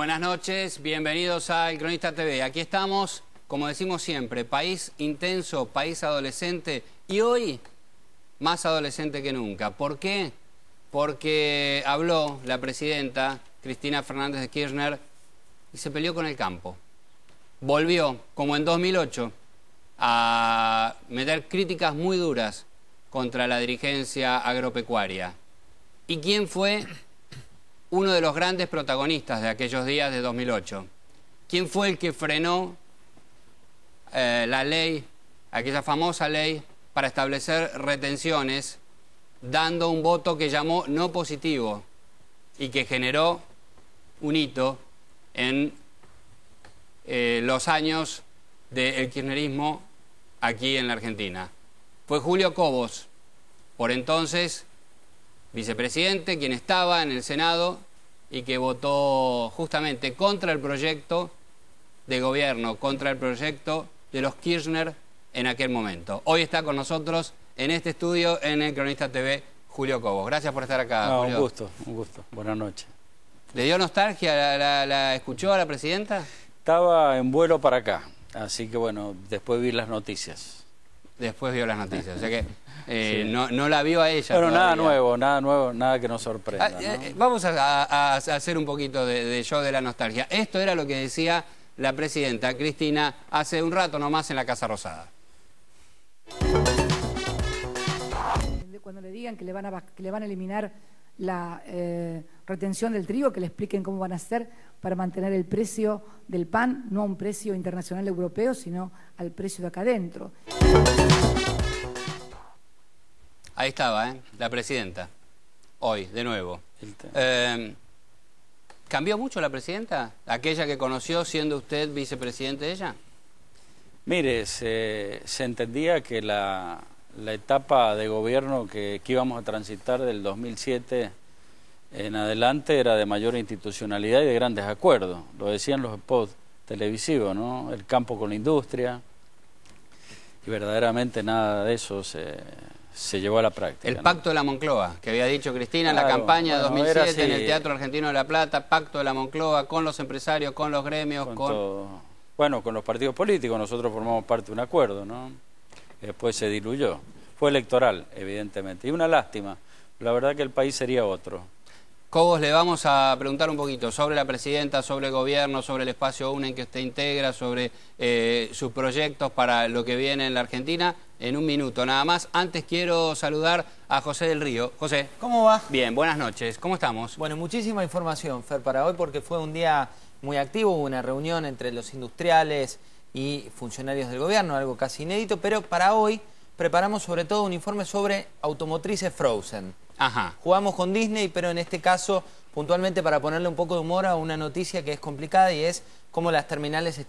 Buenas noches, bienvenidos al Cronista TV. Aquí estamos, como decimos siempre, país intenso, país adolescente y hoy más adolescente que nunca. ¿Por qué? Porque habló la presidenta Cristina Fernández de Kirchner y se peleó con el campo. Volvió, como en 2008, a meter críticas muy duras contra la dirigencia agropecuaria. ¿Y quién fue uno de los grandes protagonistas de aquellos días de 2008. ¿Quién fue el que frenó eh, la ley, aquella famosa ley, para establecer retenciones, dando un voto que llamó no positivo y que generó un hito en eh, los años del kirchnerismo aquí en la Argentina? Fue Julio Cobos, por entonces vicepresidente, quien estaba en el Senado y que votó justamente contra el proyecto de gobierno, contra el proyecto de los Kirchner en aquel momento. Hoy está con nosotros en este estudio en el Cronista TV Julio Cobos. Gracias por estar acá. Un gusto, un gusto. Buenas noches. ¿Le dio nostalgia? ¿La, la escuchó a la presidenta? Estaba en vuelo para acá, así que bueno, después vi las noticias después vio las noticias. O sea que eh, no, la vio a ella. Pero nada nuevo, nada nuevo, nada que nos sorprenda. Ah, eh, vamos a, hacer un poquito de, yo show de la nostalgia. Esto era lo que decía la presidenta Cristina hace un rato nomás en la Casa Rosada. Cuando le digan que le van que le van a eliminar la eh, retención del trigo, que le expliquen cómo van a hacer para mantener el precio del pan, no a un precio internacional europeo, sino al precio de acá adentro. Ahí estaba, ¿eh? la presidenta, hoy, de nuevo. Em, ¿Cambió mucho la presidenta? ¿Aquella que conoció siendo usted vicepresidente de ella? Mire, se entendía que la, la etapa de gobierno que, íbamos a transitar del 2007 en adelante era de mayor institucionalidad y de grandes acuerdos. Lo decían los spots televisivos, ¿no? El campo con la industria. Y verdaderamente nada de eso se, se llevó a la práctica. El pacto de la Moncloa, que había dicho Cristina en la campaña de 2007 en el Teatro Argentino de La Plata, pacto de la Moncloa con los empresarios, con los gremios, con... Bueno, con los partidos políticos, nosotros formamos parte de un acuerdo, ¿no? después se diluyó. Fue electoral, evidentemente. Y una lástima. La verdad que el país sería otro. Cobos, le vamos a preguntar un poquito sobre la presidenta, sobre el gobierno, sobre el espacio UNEN en que usted integra, sobre eh, sus proyectos para lo que viene en la Argentina, en un minuto nada más. Antes quiero saludar a José del Río. José. ¿Cómo va? Bien, buenas noches. ¿Cómo estamos? Bueno, muchísima información, Fer, para hoy porque fue un día muy activo, hubo una reunión entre los industriales, y funcionarios del gobierno, algo casi inédito, pero para hoy preparamos sobre todo un informe sobre automotrices Frozen. Ajá. Jugamos con Disney, pero en este caso, puntualmente para ponerle un poco de humor a una noticia que es complicada y es cómo las terminales están...